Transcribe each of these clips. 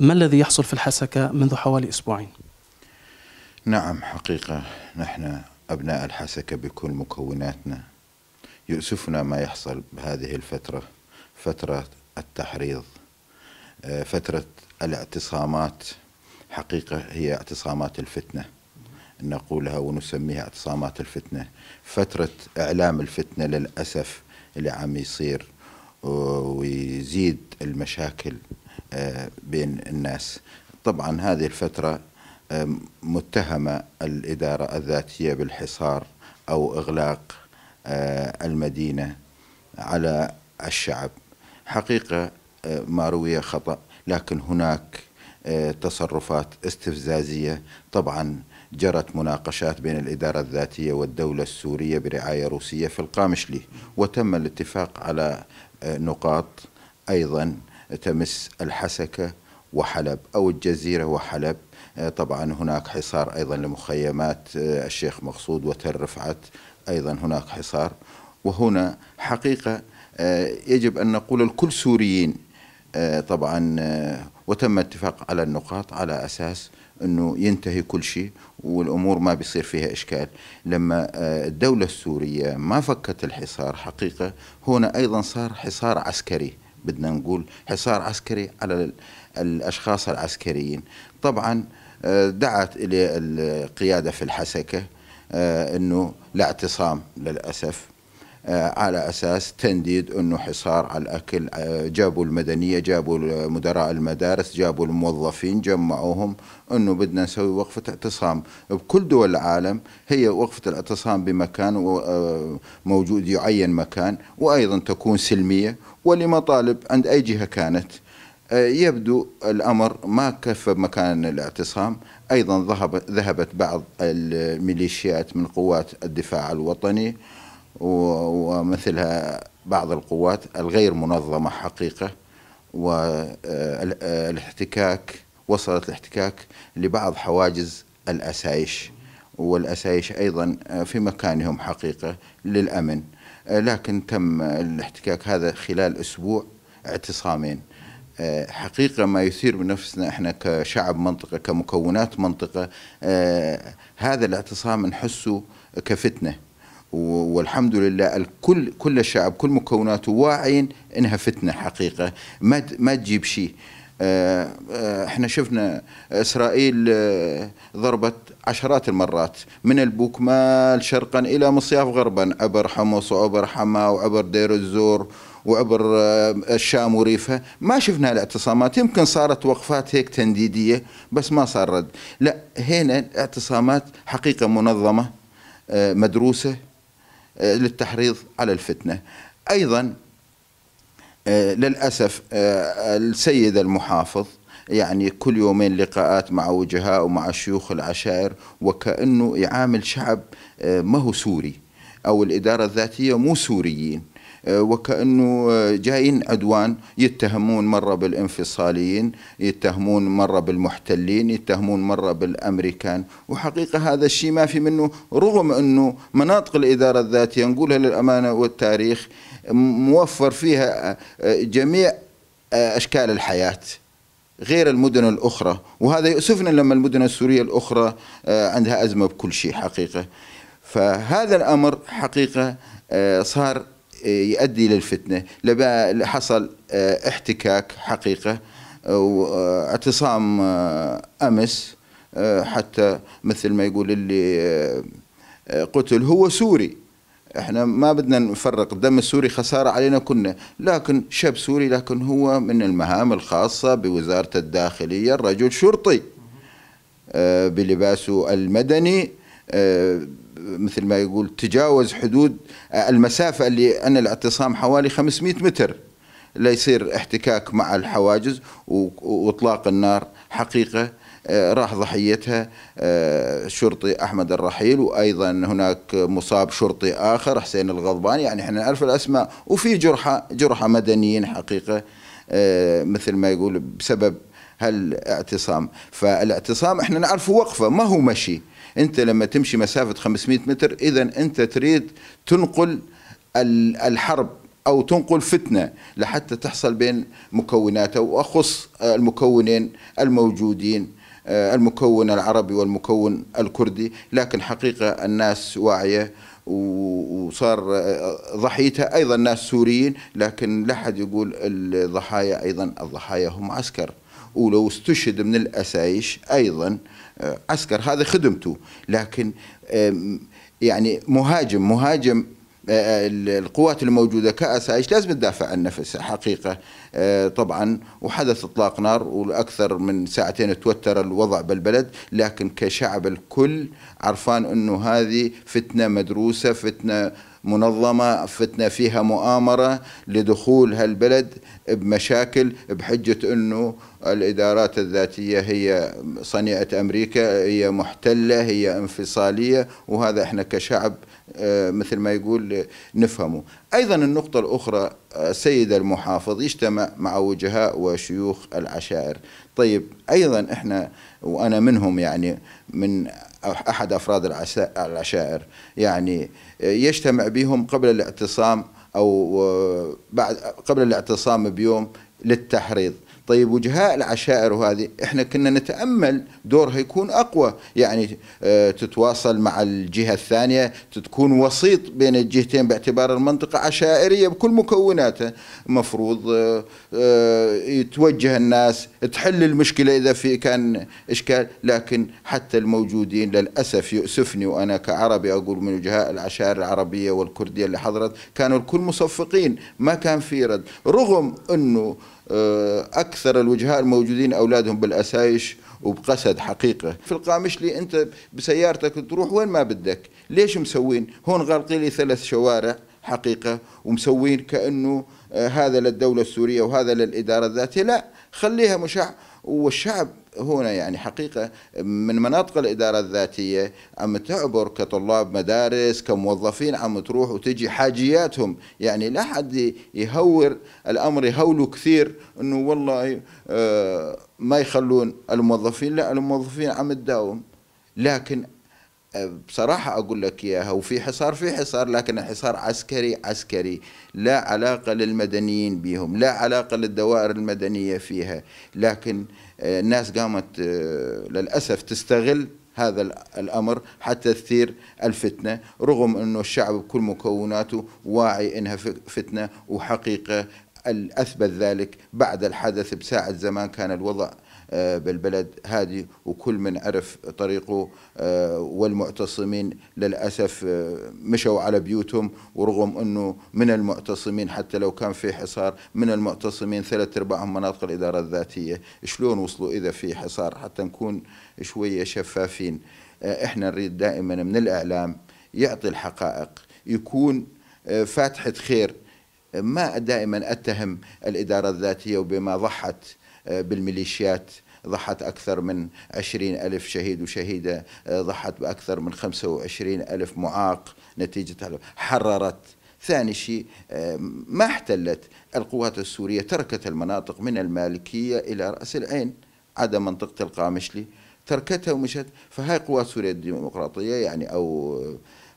ما الذي يحصل في الحسكة منذ حوالي أسبوعين؟ نعم حقيقة نحن أبناء الحسكة بكل مكوناتنا يؤسفنا ما يحصل بهذه الفترة فترة التحريض آه، فترة الاعتصامات حقيقة هي اعتصامات الفتنة نقولها ونسميها اعتصامات الفتنة فترة إعلام الفتنة للأسف اللي عم يصير آه، ويزيد المشاكل بين الناس طبعا هذه الفترة متهمة الإدارة الذاتية بالحصار أو إغلاق المدينة على الشعب حقيقة ما روي خطأ لكن هناك تصرفات استفزازية طبعا جرت مناقشات بين الإدارة الذاتية والدولة السورية برعاية روسية في القامشلي وتم الاتفاق على نقاط أيضا تمس الحسكة وحلب أو الجزيرة وحلب آه، طبعا هناك حصار أيضا لمخيمات آه، الشيخ مقصود وتل رفعت أيضا هناك حصار وهنا حقيقة آه، يجب أن نقول الكل سوريين طبعا وتم اتفاق على النقاط على أساس أنه ينتهي كل شيء والأمور ما بيصير فيها إشكال لما الدولة السورية ما فكت الحصار حقيقة هنا أيضا صار حصار عسكري بدنا نقول حصار عسكري على الأشخاص العسكريين طبعا آه، دعت إلى القيادة في الحسكة آه، أنه لا اعتصام للأسف آه، على اساس تنديد انه حصار على الاكل آه، جابوا المدنيه جابوا مدراء المدارس جابوا الموظفين جمعوهم انه بدنا نسوي وقفه اعتصام بكل دول العالم هي وقفه الاعتصام بمكان آه، موجود يعين مكان وايضا تكون سلميه ولمطالب عند اي جهه كانت يبدو الامر ما كف مكان الاعتصام ايضا ذهبت بعض الميليشيات من قوات الدفاع الوطني ومثلها بعض القوات الغير منظمة حقيقة والاحتكاك آه، آه، وصلت الاحتكاك لبعض حواجز الأسايش والأسايش أيضا آه، في مكانهم حقيقة للأمن لكن تم الاحتكاك هذا خلال أسبوع اعتصامين حقيقة ما يثير بنفسنا احنا كشعب منطقة كمكونات منطقة هذا الاعتصام نحسه كفتنة والحمد لله الكل كل الشعب كل مكوناته واعين انها فتنه حقيقه ما ما تجيب شيء آه، آه، احنا شفنا اسرائيل آه، ضربت عشرات المرات من البوكمال شرقا الى مصياف غربا عبر حمص وعبر حما وعبر دير الزور وعبر الشام وريفها ما شفنا الاعتصامات يمكن صارت وقفات هيك تنديديه بس ما صار رد لا هنا الاعتصامات حقيقه منظمه مدروسه آه، للتحريض على الفتنة أيضا آه، للأسف آه، السيد المحافظ يعني كل يومين لقاءات مع وجهاء ومع شيوخ العشائر وكأنه يعامل شعب ما هو سوري أو الإدارة الذاتية مو سوريين آه، وكأنه آه، جايين عدوان يتهمون مرة بالانفصاليين يتهمون مرة بالمحتلين يتهمون مرة بالأمريكان وحقيقة هذا الشيء ما في منه رغم أنه مناطق الإدارة الذاتية نقولها للأمانة والتاريخ موفر فيها آه، جميع أشكال الحياة غير المدن الأخرى وهذا يؤسفنا لما المدن السورية الأخرى عندها أزمة بكل شيء حقيقة فهذا الأمر حقيقة صار يؤدي للفتنة حصل آه، احتكاك حقيقة آه، واعتصام آه، أمس حتى مثل ما يقول اللي قتل هو سوري احنا ما بدنا نفرق الدم السوري خسارة علينا كنا لكن شاب سوري لكن هو من المهام الخاصة بوزارة الداخلية الرجل شرطي بلباسه المدني آه، مثل ما يقول تجاوز حدود آه، المسافة اللي أن الاعتصام حوالي 500 متر ليصير احتكاك مع الحواجز واطلاق النار حقيقه آه، راح ضحيتها الشرطي احمد الرحيل وايضا هناك مصاب شرطي اخر حسين الغضبان يعني احنا نعرف الاسماء وفي جرحى جرحى مدنيين حقيقه مثل ما يقول بسبب هالاعتصام فالاعتصام احنا نعرفه وقفه ما هو مشي انت لما تمشي مسافه 500 متر اذا انت تريد تنقل الحرب او تنقل فتنه لحتى تحصل بين مكوناتها واخص آه، المكونين الموجودين آه، المكون العربي والمكون الكردي لكن حقيقه الناس واعيه وصار ضحيتها ايضا ناس سوريين لكن لا احد يقول الضحايا ايضا الضحايا هم عسكر ولو استشهد من الاسايش ايضا آه، عسكر هذا خدمته لكن يعني مهاجم مهاجم آه، آه، القوات الموجودة كأسائش لازم تدافع عن نفسها حقيقة آه، طبعا وحدث إطلاق نار والأكثر من ساعتين توتر الوضع بالبلد لكن كشعب الكل عرفان أنه هذه فتنة مدروسة فتنة منظمة فتنا فيها مؤامرة لدخول هالبلد بمشاكل بحجة أنه الإدارات الذاتية هي صنيعة أمريكا هي محتلة هي انفصالية وهذا إحنا كشعب آه، مثل ما يقول نفهمه أيضا النقطة الأخرى آه، سيد المحافظ يجتمع مع وجهاء وشيوخ العشائر طيب أيضا إحنا وأنا منهم يعني من أحد أفراد العشائر يعني آه، يجتمع بهم قبل الاعتصام أو آه، بعد قبل الاعتصام بيوم للتحريض طيب وجهاء العشائر وهذه احنا كنا نتامل دورها يكون اقوى يعني اه تتواصل مع الجهه الثانيه تكون وسيط بين الجهتين باعتبار المنطقه عشائريه بكل مكوناتها المفروض اه اه يتوجه الناس تحل المشكله اذا في كان اشكال لكن حتى الموجودين للاسف يؤسفني وانا كعربي اقول من وجهاء العشائر العربيه والكرديه اللي حضرت كانوا الكل مصفقين ما كان في رد رغم انه آه، أكثر الوجهاء الموجودين أولادهم بالأسايش وبقسد حقيقة في القامشلي أنت بسيارتك تروح وين ما بدك ليش مسوين هون غرقي لي ثلاث شوارع حقيقة ومسوين كأنه آه، هذا للدولة السورية وهذا للإدارة الذاتية لا خليها مشاع والشعب هنا يعني حقيقة من مناطق الإدارة الذاتية عم تعبر كطلاب مدارس كموظفين عم تروح وتجي حاجياتهم يعني لا حد يهور الأمر يهولوا كثير أنه والله آه، ما يخلون الموظفين لا الموظفين عم تداوم لكن بصراحة أقول لك إياها وفي حصار في حصار لكن حصار عسكري عسكري لا علاقة للمدنيين بهم لا علاقة للدوائر المدنية فيها لكن آه، الناس قامت آه، للأسف تستغل هذا الأمر حتى تثير الفتنة رغم أنه الشعب بكل مكوناته واعي أنها فتنة وحقيقة أثبت ذلك بعد الحدث بساعة زمان كان الوضع آه، بالبلد هذه وكل من عرف طريقه آه، والمعتصمين للأسف آه، مشوا على بيوتهم ورغم أنه من المعتصمين حتى لو كان في حصار من المعتصمين ثلاث أرباعهم مناطق الإدارة الذاتية شلون وصلوا إذا في حصار حتى نكون شوية شفافين إحنا نريد دائما من الإعلام يعطي الحقائق يكون فاتحة خير ما دائما أتهم الإدارة الذاتية وبما ضحت آه، بالميليشيات ضحت أكثر من عشرين ألف شهيد وشهيدة آه، ضحت بأكثر من خمسة وعشرين ألف معاق نتيجة حررت ثاني شيء آه، ما احتلت القوات السورية تركت المناطق من المالكية إلى رأس العين عدا منطقة القامشلي تركتها ومشت فهاي قوات سوريا الديمقراطية يعني أو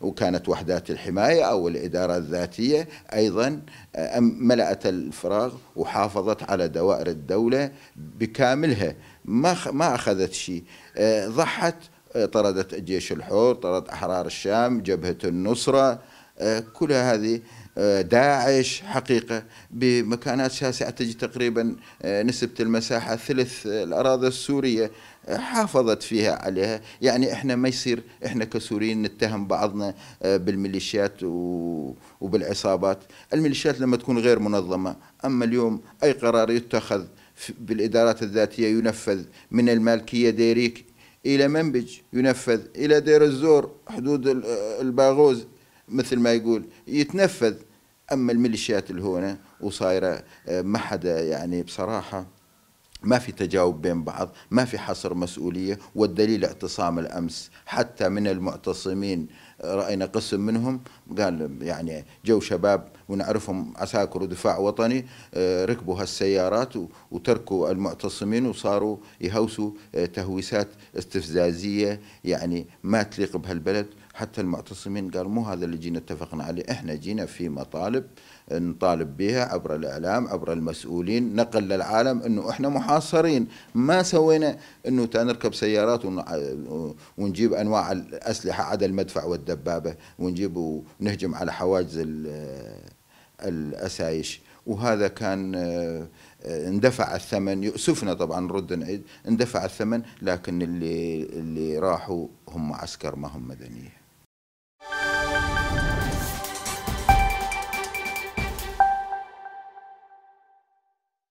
وكانت وحدات الحماية أو الإدارة الذاتية أيضا ملأت الفراغ وحافظت على دوائر الدولة بكاملها ما ما أخذت شيء آه، ضحت آه، طردت الجيش الحور طردت أحرار الشام جبهة النصرة كل هذه آه، داعش حقيقة بمكانات شاسعة تجي تقريبا آه، نسبة المساحة ثلث آه، الأراضي السورية حافظت فيها عليها يعني احنا ما يصير احنا كسوريين نتهم بعضنا بالميليشيات وبالعصابات الميليشيات لما تكون غير منظمة أما اليوم أي قرار يتخذ بالإدارات الذاتية ينفذ من المالكية ديريك إلى منبج ينفذ إلى دير الزور حدود الباغوز مثل ما يقول يتنفذ اما الميليشيات اللي هنا وصايره آه، ما حدا يعني بصراحه ما في تجاوب بين بعض ما في حصر مسؤولية والدليل اعتصام الأمس حتى من المعتصمين آه، رأينا قسم منهم قال يعني جو شباب ونعرفهم عساكر ودفاع وطني آه، ركبوا هالسيارات وتركوا المعتصمين وصاروا يهوسوا آه، تهويسات استفزازية يعني ما تليق بهالبلد حتى المعتصمين قالوا مو هذا اللي جينا اتفقنا عليه احنا جينا في مطالب نطالب بها عبر الاعلام عبر المسؤولين نقل للعالم انه احنا محاصرين ما سوينا انه نركب سيارات آه، ونجيب انواع الاسلحه عدا المدفع والدبابه ونجيب ونهجم على حواجز الأسايش وهذا كان آه، اندفع الثمن يؤسفنا طبعا نرد نعيد اندفع الثمن لكن اللي اللي راحوا هم عسكر ما هم مدنيين